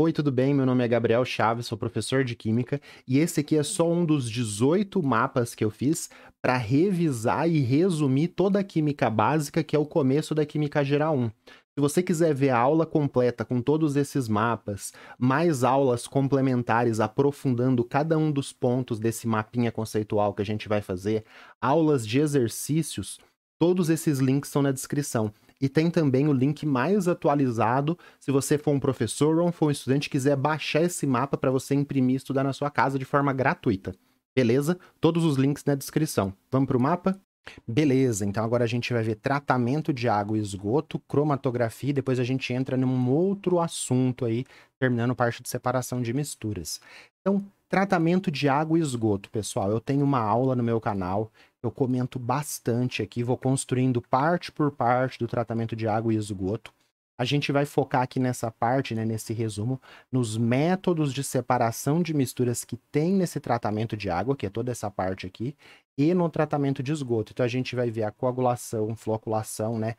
Oi, tudo bem? Meu nome é Gabriel Chaves, sou professor de Química e esse aqui é só um dos 18 mapas que eu fiz para revisar e resumir toda a química básica, que é o começo da Química Geral 1. Se você quiser ver a aula completa com todos esses mapas, mais aulas complementares aprofundando cada um dos pontos desse mapinha conceitual que a gente vai fazer, aulas de exercícios, todos esses links estão na descrição e tem também o link mais atualizado se você for um professor ou for um estudante quiser baixar esse mapa para você imprimir e estudar na sua casa de forma gratuita. Beleza? Todos os links na descrição. Vamos para o mapa? Beleza, então agora a gente vai ver tratamento de água e esgoto, cromatografia, e depois a gente entra num outro assunto aí, terminando parte de separação de misturas. Então, tratamento de água e esgoto, pessoal. Eu tenho uma aula no meu canal eu comento bastante aqui, vou construindo parte por parte do tratamento de água e esgoto. A gente vai focar aqui nessa parte, né, nesse resumo, nos métodos de separação de misturas que tem nesse tratamento de água, que é toda essa parte aqui, e no tratamento de esgoto. Então a gente vai ver a coagulação, floculação, né?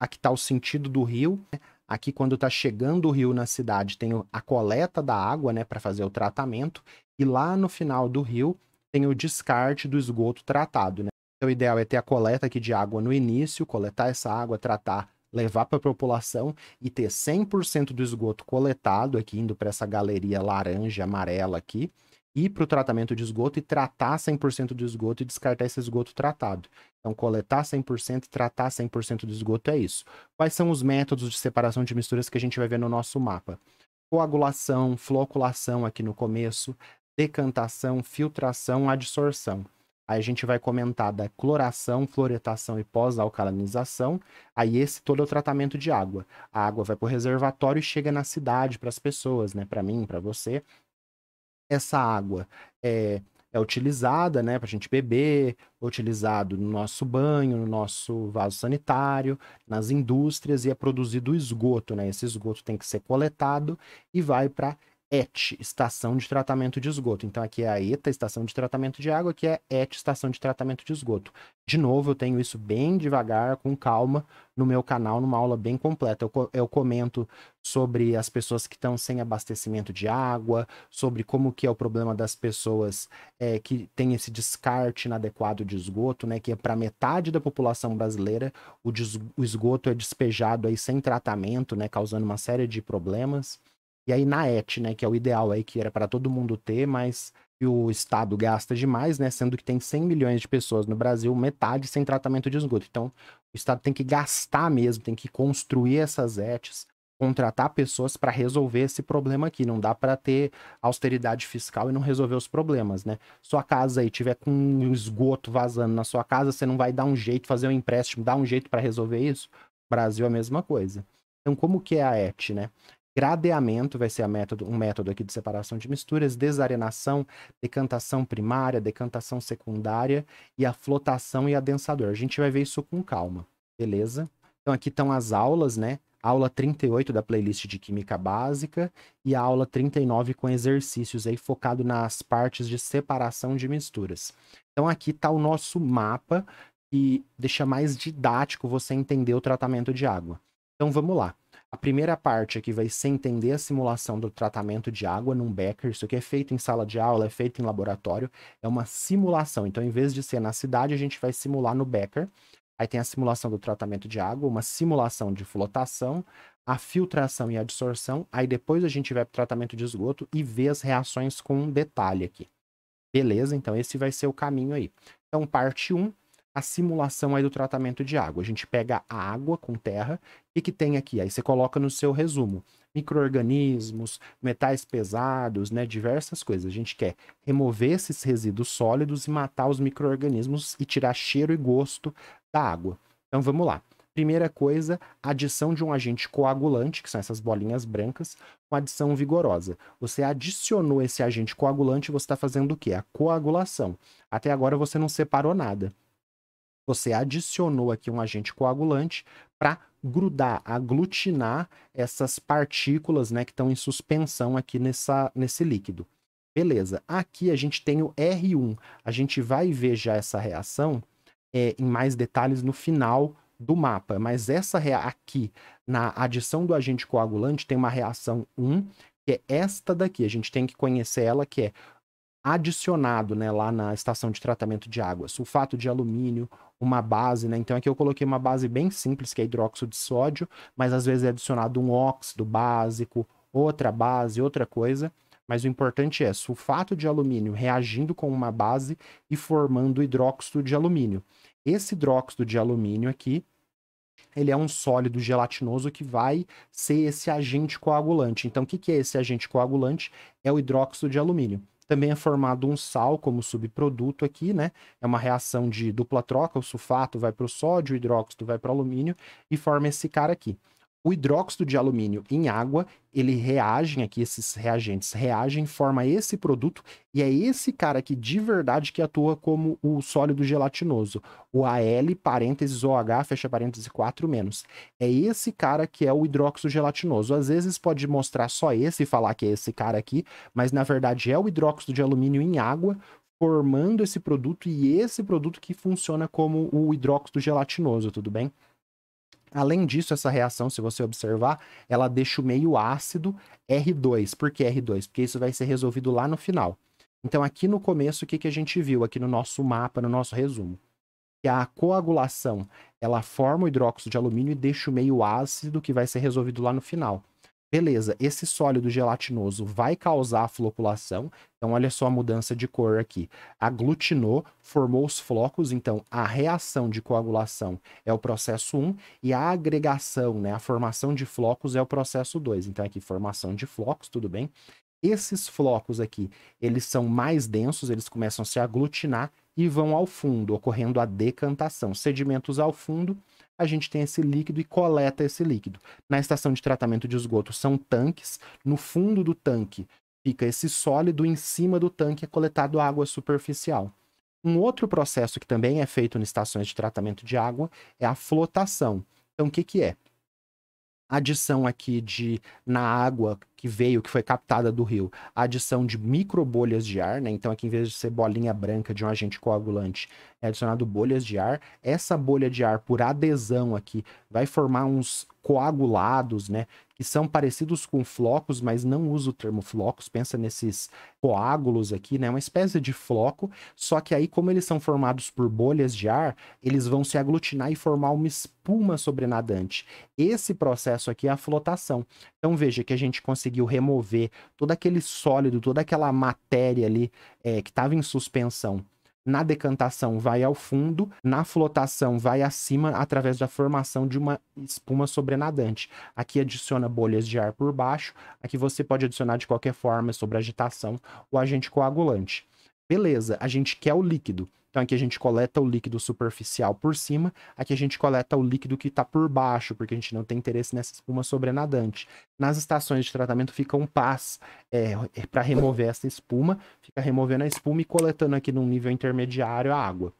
Aqui está o sentido do rio. Né. Aqui, quando está chegando o rio na cidade, tem a coleta da água, né, para fazer o tratamento. E lá no final do rio, tem o descarte do esgoto tratado, né? Então, o ideal é ter a coleta aqui de água no início, coletar essa água, tratar, levar para a população e ter 100% do esgoto coletado aqui, indo para essa galeria laranja, amarela aqui, ir para o tratamento de esgoto e tratar 100% do esgoto e descartar esse esgoto tratado. Então, coletar 100% e tratar 100% do esgoto é isso. Quais são os métodos de separação de misturas que a gente vai ver no nosso mapa? Coagulação, floculação aqui no começo, decantação, filtração, adsorção. Aí a gente vai comentar da cloração, fluoretação e pós-alcalinização. Aí esse todo é o tratamento de água. A água vai para o reservatório e chega na cidade para as pessoas, né? Para mim, para você. Essa água é, é utilizada, né? Para a gente beber, é utilizado no nosso banho, no nosso vaso sanitário, nas indústrias e é produzido esgoto, né? Esse esgoto tem que ser coletado e vai para ET, Estação de Tratamento de Esgoto. Então aqui é a ETA, Estação de Tratamento de Água, aqui é ET, Estação de Tratamento de Esgoto. De novo, eu tenho isso bem devagar, com calma, no meu canal, numa aula bem completa. Eu, eu comento sobre as pessoas que estão sem abastecimento de água, sobre como que é o problema das pessoas é, que tem esse descarte inadequado de esgoto, né? Que é para metade da população brasileira, o, o esgoto é despejado aí sem tratamento, né? Causando uma série de problemas. E aí na ET, né, que é o ideal aí, que era para todo mundo ter, mas o Estado gasta demais, né, sendo que tem 100 milhões de pessoas no Brasil, metade sem tratamento de esgoto. Então, o Estado tem que gastar mesmo, tem que construir essas ETs, contratar pessoas para resolver esse problema aqui. Não dá para ter austeridade fiscal e não resolver os problemas, né? Sua casa aí tiver com esgoto vazando na sua casa, você não vai dar um jeito, fazer um empréstimo, dar um jeito para resolver isso? Brasil é a mesma coisa. Então, como que é a ET, né? Gradeamento vai ser método, um método aqui de separação de misturas, desarenação, decantação primária, decantação secundária e a flotação e adensador. A gente vai ver isso com calma, beleza? Então aqui estão as aulas, né? Aula 38 da playlist de Química Básica e a aula 39 com exercícios aí focado nas partes de separação de misturas. Então aqui está o nosso mapa que deixa mais didático você entender o tratamento de água. Então vamos lá. A primeira parte aqui vai ser entender a simulação do tratamento de água num becker. Isso aqui é feito em sala de aula, é feito em laboratório, é uma simulação. Então, em vez de ser na cidade, a gente vai simular no becker. Aí tem a simulação do tratamento de água, uma simulação de flotação, a filtração e a absorção. Aí depois a gente vai para o tratamento de esgoto e vê as reações com detalhe aqui. Beleza? Então, esse vai ser o caminho aí. Então, parte 1, a simulação aí do tratamento de água. A gente pega a água com terra, o que, que tem aqui? Aí você coloca no seu resumo microorganismos, metais pesados, né, diversas coisas. A gente quer remover esses resíduos sólidos e matar os microorganismos e tirar cheiro e gosto da água. Então vamos lá. Primeira coisa, adição de um agente coagulante, que são essas bolinhas brancas, com adição vigorosa. Você adicionou esse agente coagulante, você está fazendo o quê? A coagulação. Até agora você não separou nada. Você adicionou aqui um agente coagulante para grudar, aglutinar essas partículas né, que estão em suspensão aqui nessa, nesse líquido. Beleza, aqui a gente tem o R1. A gente vai ver já essa reação é, em mais detalhes no final do mapa, mas essa aqui, na adição do agente coagulante, tem uma reação 1, que é esta daqui. A gente tem que conhecer ela, que é adicionado né, lá na estação de tratamento de água, sulfato de alumínio uma base, né? Então aqui eu coloquei uma base bem simples, que é hidróxido de sódio, mas às vezes é adicionado um óxido básico, outra base, outra coisa. Mas o importante é sulfato de alumínio reagindo com uma base e formando hidróxido de alumínio. Esse hidróxido de alumínio aqui, ele é um sólido gelatinoso que vai ser esse agente coagulante. Então, o que, que é esse agente coagulante? É o hidróxido de alumínio. Também é formado um sal como subproduto aqui, né? É uma reação de dupla troca, o sulfato vai para o sódio, o hidróxido vai para o alumínio e forma esse cara aqui. O hidróxido de alumínio em água, ele reage aqui, esses reagentes reagem, forma esse produto, e é esse cara aqui de verdade que atua como o sólido gelatinoso, o AL, parênteses OH, fecha parênteses 4 menos. É esse cara que é o hidróxido gelatinoso. Às vezes pode mostrar só esse e falar que é esse cara aqui, mas na verdade é o hidróxido de alumínio em água, formando esse produto, e esse produto que funciona como o hidróxido gelatinoso, tudo bem? Além disso, essa reação, se você observar, ela deixa o meio ácido R2. Por que R2? Porque isso vai ser resolvido lá no final. Então, aqui no começo, o que, que a gente viu aqui no nosso mapa, no nosso resumo? Que a coagulação, ela forma o hidróxido de alumínio e deixa o meio ácido que vai ser resolvido lá no final. Beleza, esse sólido gelatinoso vai causar a floculação. Então, olha só a mudança de cor aqui. Aglutinou, formou os flocos. Então, a reação de coagulação é o processo 1 e a agregação, né, a formação de flocos é o processo 2. Então, aqui, formação de flocos, tudo bem? Esses flocos aqui, eles são mais densos, eles começam a se aglutinar e vão ao fundo, ocorrendo a decantação. Sedimentos ao fundo, a gente tem esse líquido e coleta esse líquido. Na estação de tratamento de esgoto são tanques, no fundo do tanque fica esse sólido, em cima do tanque é coletado água superficial. Um outro processo que também é feito em estações de tratamento de água é a flotação. Então, o que, que é? adição aqui de na água que veio, que foi captada do rio, a adição de micro bolhas de ar, né? Então, aqui em vez de ser bolinha branca de um agente coagulante, é adicionado bolhas de ar. Essa bolha de ar, por adesão aqui, vai formar uns coagulados, né? que são parecidos com flocos, mas não uso o termo flocos. Pensa nesses coágulos aqui, né? Uma espécie de floco, só que aí, como eles são formados por bolhas de ar, eles vão se aglutinar e formar uma espuma sobrenadante. Esse processo aqui é a flotação. Então veja que a gente conseguiu remover todo aquele sólido, toda aquela matéria ali é, que estava em suspensão na decantação vai ao fundo, na flotação vai acima através da formação de uma espuma sobrenadante. Aqui adiciona bolhas de ar por baixo, aqui você pode adicionar de qualquer forma sobre agitação o agente coagulante. Beleza, a gente quer o líquido. Então aqui a gente coleta o líquido superficial por cima, aqui a gente coleta o líquido que está por baixo, porque a gente não tem interesse nessa espuma sobrenadante. Nas estações de tratamento fica um pás é, é para remover essa espuma, fica removendo a espuma e coletando aqui num nível intermediário a água.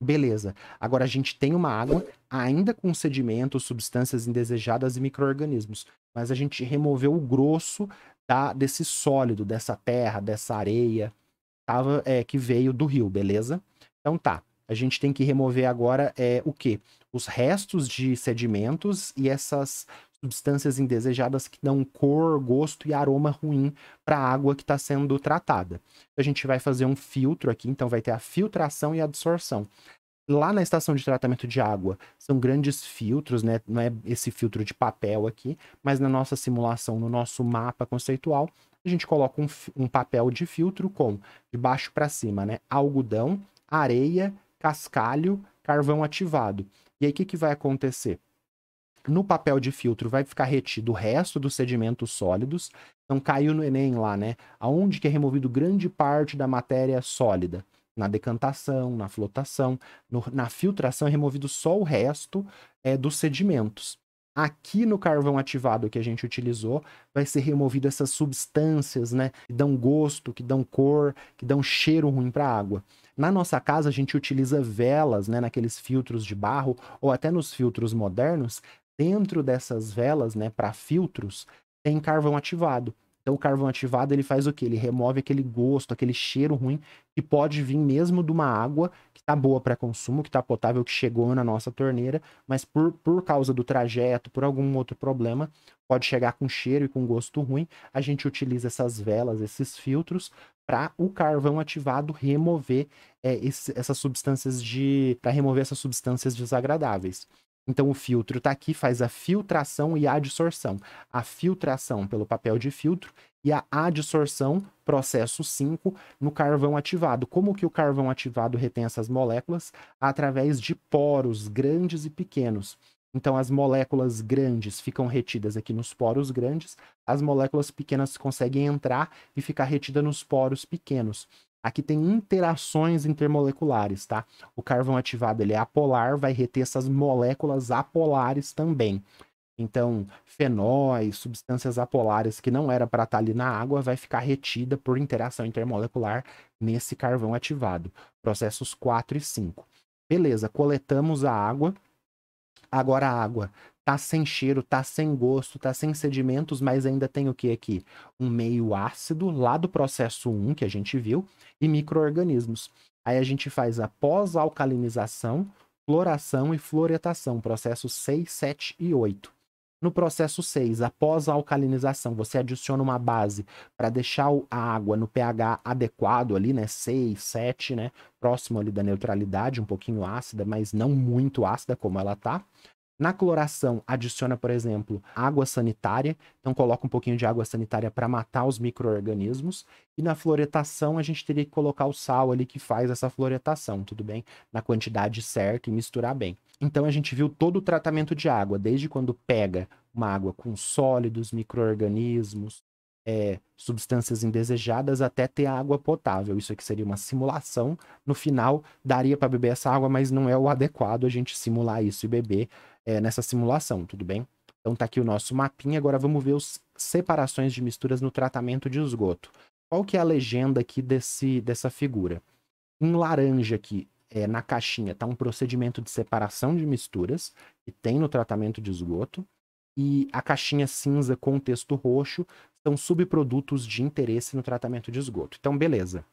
Beleza. Agora a gente tem uma água ainda com sedimentos, substâncias indesejadas e micro-organismos, mas a gente removeu o grosso da, desse sólido, dessa terra, dessa areia, tava, é, que veio do rio, beleza? Então tá, a gente tem que remover agora é, o quê? Os restos de sedimentos e essas substâncias indesejadas que dão cor, gosto e aroma ruim para a água que está sendo tratada. A gente vai fazer um filtro aqui, então vai ter a filtração e a absorção. Lá na estação de tratamento de água são grandes filtros, né? Não é esse filtro de papel aqui, mas na nossa simulação, no nosso mapa conceitual, a gente coloca um, um papel de filtro com, de baixo para cima, né? Algodão, areia, cascalho, carvão ativado. E aí o que, que vai acontecer? No papel de filtro vai ficar retido o resto dos sedimentos sólidos. Então caiu no Enem lá, né? Aonde que é removido grande parte da matéria sólida? Na decantação, na flotação, no, na filtração é removido só o resto é, dos sedimentos. Aqui no carvão ativado que a gente utilizou, vai ser removido essas substâncias, né, que dão gosto, que dão cor, que dão cheiro ruim para a água. Na nossa casa a gente utiliza velas, né, naqueles filtros de barro ou até nos filtros modernos. Dentro dessas velas, né, para filtros, tem carvão ativado. Então o carvão ativado ele faz o que? Ele remove aquele gosto, aquele cheiro ruim que pode vir mesmo de uma água que está boa para consumo, que está potável, que chegou na nossa torneira, mas por, por causa do trajeto, por algum outro problema, pode chegar com cheiro e com gosto ruim. A gente utiliza essas velas, esses filtros, para o carvão ativado remover é, esse, essas substâncias de. para remover essas substâncias desagradáveis. Então o filtro está aqui, faz a filtração e a adsorção. A filtração pelo papel de filtro e a adsorção, processo 5, no carvão ativado. Como que o carvão ativado retém essas moléculas? Através de poros grandes e pequenos. Então as moléculas grandes ficam retidas aqui nos poros grandes, as moléculas pequenas conseguem entrar e ficar retida nos poros pequenos. Aqui tem interações intermoleculares, tá? O carvão ativado ele é apolar, vai reter essas moléculas apolares também. Então, fenóis, substâncias apolares que não era para estar tá ali na água, vai ficar retida por interação intermolecular nesse carvão ativado. Processos 4 e 5. Beleza, coletamos a água. Agora a água tá sem cheiro, tá sem gosto, tá sem sedimentos, mas ainda tem o que aqui? Um meio ácido lá do processo 1 que a gente viu e micro-organismos. Aí a gente faz a pós-alcalinização, floração e floretação, processo 6, 7 e 8. No processo 6, após a alcalinização, você adiciona uma base para deixar a água no pH adequado ali, né? 6, 7, né? Próximo ali da neutralidade, um pouquinho ácida, mas não muito ácida como ela tá. Na cloração, adiciona, por exemplo, água sanitária, então coloca um pouquinho de água sanitária para matar os micro-organismos. E na floretação, a gente teria que colocar o sal ali que faz essa floretação, tudo bem? Na quantidade certa e misturar bem. Então a gente viu todo o tratamento de água, desde quando pega uma água com sólidos, micro-organismos, é, substâncias indesejadas até ter água potável. Isso aqui seria uma simulação. No final, daria para beber essa água, mas não é o adequado a gente simular isso e beber é, nessa simulação, tudo bem? Então está aqui o nosso mapinha. Agora vamos ver as separações de misturas no tratamento de esgoto. Qual que é a legenda aqui desse, dessa figura? Em laranja aqui, é, na caixinha, está um procedimento de separação de misturas que tem no tratamento de esgoto. E a caixinha cinza com texto roxo são subprodutos de interesse no tratamento de esgoto. Então, beleza.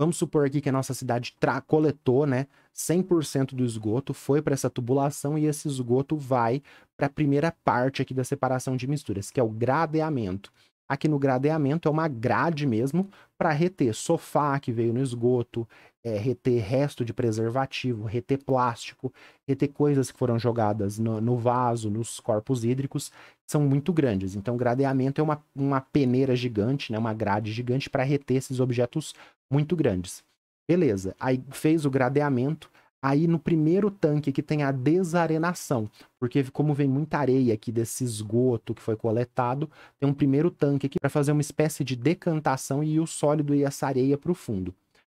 Vamos supor aqui que a nossa cidade coletou, né, 100% do esgoto, foi para essa tubulação e esse esgoto vai para a primeira parte aqui da separação de misturas, que é o gradeamento. Aqui no gradeamento é uma grade mesmo para reter sofá que veio no esgoto, é, reter resto de preservativo, reter plástico, reter coisas que foram jogadas no, no vaso, nos corpos hídricos são muito grandes. Então, gradeamento é uma, uma peneira gigante, né, uma grade gigante para reter esses objetos muito grandes. Beleza, aí fez o gradeamento, aí no primeiro tanque que tem a desarenação, porque como vem muita areia aqui desse esgoto que foi coletado, tem um primeiro tanque aqui para fazer uma espécie de decantação e o sólido e essa areia para o fundo.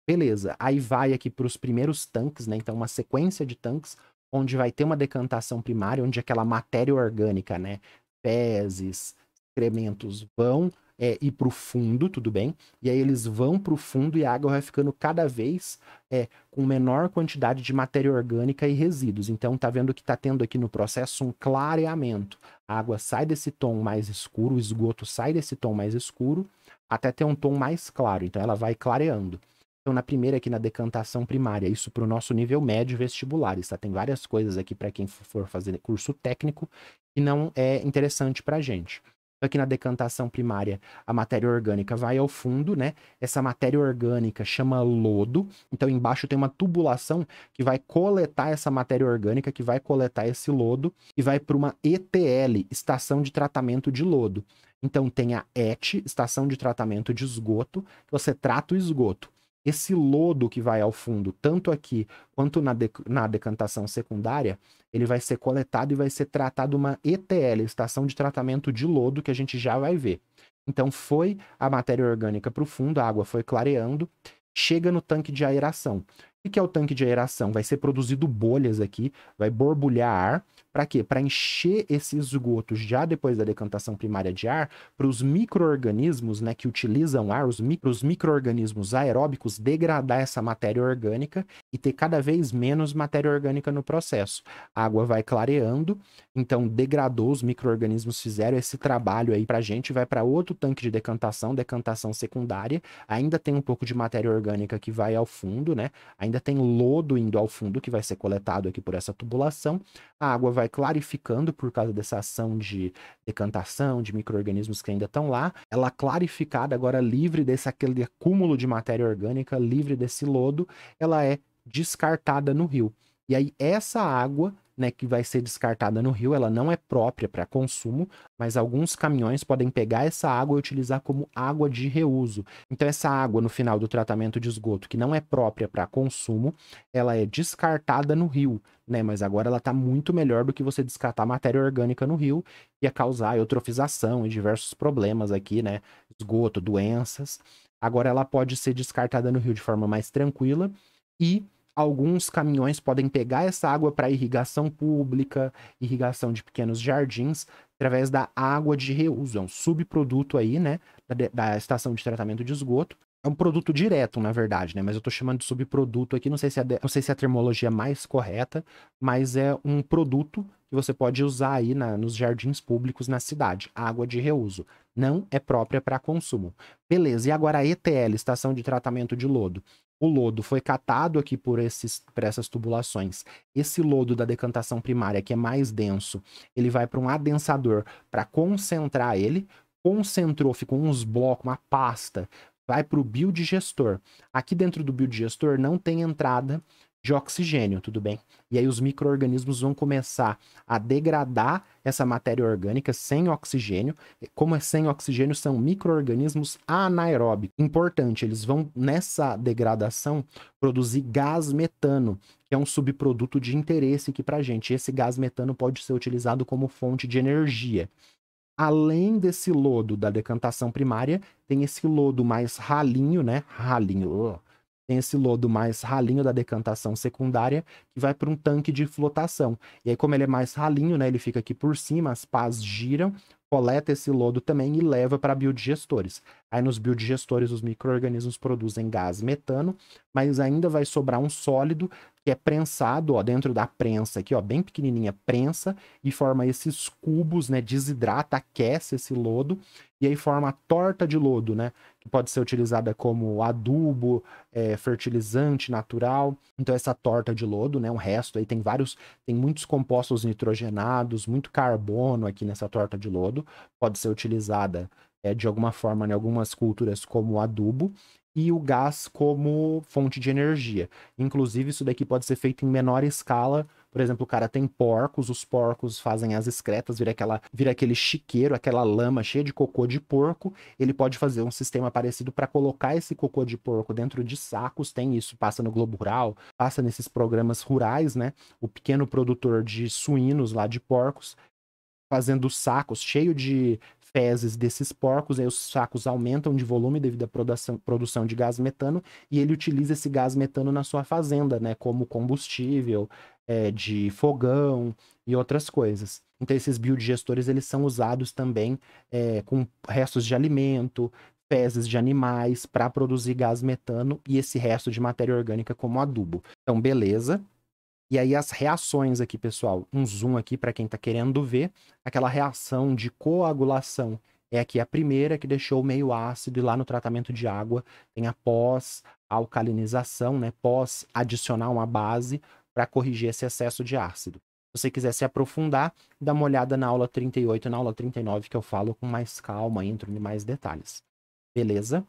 Beleza, aí vai aqui para os primeiros tanques, né? Então uma sequência de tanques onde vai ter uma decantação primária, onde aquela matéria orgânica, né, fezes, excrementos vão é, ir para o fundo, tudo bem? E aí eles vão para o fundo e a água vai ficando cada vez é, com menor quantidade de matéria orgânica e resíduos. Então tá vendo que está tendo aqui no processo um clareamento. A água sai desse tom mais escuro, o esgoto sai desse tom mais escuro, até ter um tom mais claro. Então ela vai clareando. Então, na primeira aqui na decantação primária, isso para o nosso nível médio vestibular. Está tem várias coisas aqui para quem for fazer curso técnico que não é interessante para a gente. Então, aqui na decantação primária, a matéria orgânica vai ao fundo, né? Essa matéria orgânica chama lodo. Então, embaixo tem uma tubulação que vai coletar essa matéria orgânica, que vai coletar esse lodo e vai para uma ETL, Estação de Tratamento de Lodo. Então, tem a ET, Estação de Tratamento de Esgoto, que você trata o esgoto esse lodo que vai ao fundo, tanto aqui quanto na, na decantação secundária, ele vai ser coletado e vai ser tratado uma ETL, estação de tratamento de lodo, que a gente já vai ver. Então foi a matéria orgânica para o fundo, a água foi clareando, chega no tanque de aeração. O que é o tanque de aeração? Vai ser produzido bolhas aqui, vai borbulhar ar, para quê? Para encher esses esgotos já depois da decantação primária de ar, para os micro-organismos né, que utilizam ar, os, mi os micro-organismos aeróbicos, degradar essa matéria orgânica e ter cada vez menos matéria orgânica no processo. A água vai clareando, então degradou, os micro-organismos fizeram esse trabalho aí para a gente, vai para outro tanque de decantação, decantação secundária, ainda tem um pouco de matéria orgânica que vai ao fundo, né? Ainda tem lodo indo ao fundo que vai ser coletado aqui por essa tubulação. A água vai vai clarificando por causa dessa ação de decantação, de micro-organismos que ainda estão lá, ela é clarificada, agora livre desse aquele acúmulo de matéria orgânica, livre desse lodo, ela é descartada no rio. E aí essa água né, que vai ser descartada no rio, ela não é própria para consumo, mas alguns caminhões podem pegar essa água e utilizar como água de reuso. Então essa água no final do tratamento de esgoto, que não é própria para consumo, ela é descartada no rio, né, mas agora ela está muito melhor do que você descartar matéria orgânica no rio, que ia causar eutrofização e diversos problemas aqui, né? Esgoto, doenças. Agora ela pode ser descartada no rio de forma mais tranquila e alguns caminhões podem pegar essa água para irrigação pública, irrigação de pequenos jardins, através da água de reuso. É um subproduto aí, né, da, da estação de tratamento de esgoto. É um produto direto, na verdade, né? Mas eu estou chamando de subproduto aqui, não sei, se é, não sei se é a termologia mais correta, mas é um produto que você pode usar aí na, nos jardins públicos na cidade, água de reuso não é própria para consumo. Beleza, e agora a ETL, estação de tratamento de lodo. O lodo foi catado aqui por, esses, por essas tubulações. Esse lodo da decantação primária, que é mais denso, ele vai para um adensador para concentrar ele. Concentrou, ficou uns blocos, uma pasta vai para o biodigestor. Aqui dentro do biodigestor não tem entrada de oxigênio, tudo bem? E aí os micro-organismos vão começar a degradar essa matéria orgânica sem oxigênio. Como é sem oxigênio, são micro-organismos anaeróbicos. Importante, eles vão, nessa degradação, produzir gás metano, que é um subproduto de interesse aqui a gente. Esse gás metano pode ser utilizado como fonte de energia. Além desse lodo da decantação primária, tem esse lodo mais ralinho, né? Ralinho, oh tem esse lodo mais ralinho da decantação secundária, que vai para um tanque de flotação. E aí, como ele é mais ralinho, né, ele fica aqui por cima, as pás giram, coleta esse lodo também e leva para biodigestores. Aí nos biodigestores os micro-organismos produzem gás metano, mas ainda vai sobrar um sólido que é prensado, ó, dentro da prensa aqui, ó, bem pequenininha, prensa e forma esses cubos, né, desidrata, aquece esse lodo e aí forma a torta de lodo, né, que pode ser utilizada como adubo, é, fertilizante natural. Então essa torta de lodo, né, um resto aí tem vários, tem muitos compostos nitrogenados, muito carbono aqui nessa torta de lodo, pode ser utilizada é, de alguma forma em algumas culturas como adubo e o gás como fonte de energia. Inclusive, isso daqui pode ser feito em menor escala. Por exemplo, o cara tem porcos, os porcos fazem as excretas, vira, aquela, vira aquele chiqueiro, aquela lama cheia de cocô de porco. Ele pode fazer um sistema parecido para colocar esse cocô de porco dentro de sacos. Tem isso, passa no Globo Rural, passa nesses programas rurais, né? O pequeno produtor de suínos lá de porcos fazendo sacos cheio de fezes desses porcos, aí os sacos aumentam de volume devido à produção, produção de gás metano, e ele utiliza esse gás metano na sua fazenda, né, como combustível é, de fogão e outras coisas. Então esses biodigestores eles são usados também é, com restos de alimento, fezes de animais para produzir gás metano e esse resto de matéria orgânica como adubo. Então beleza, e aí as reações aqui, pessoal. Um zoom aqui para quem está querendo ver. Aquela reação de coagulação é aqui a primeira que deixou meio ácido e lá no tratamento de água tem a pós-alcalinização, né? Pós adicionar uma base para corrigir esse excesso de ácido. Se você quiser se aprofundar, dá uma olhada na aula 38 e na aula 39 que eu falo com mais calma, entro em mais detalhes. Beleza?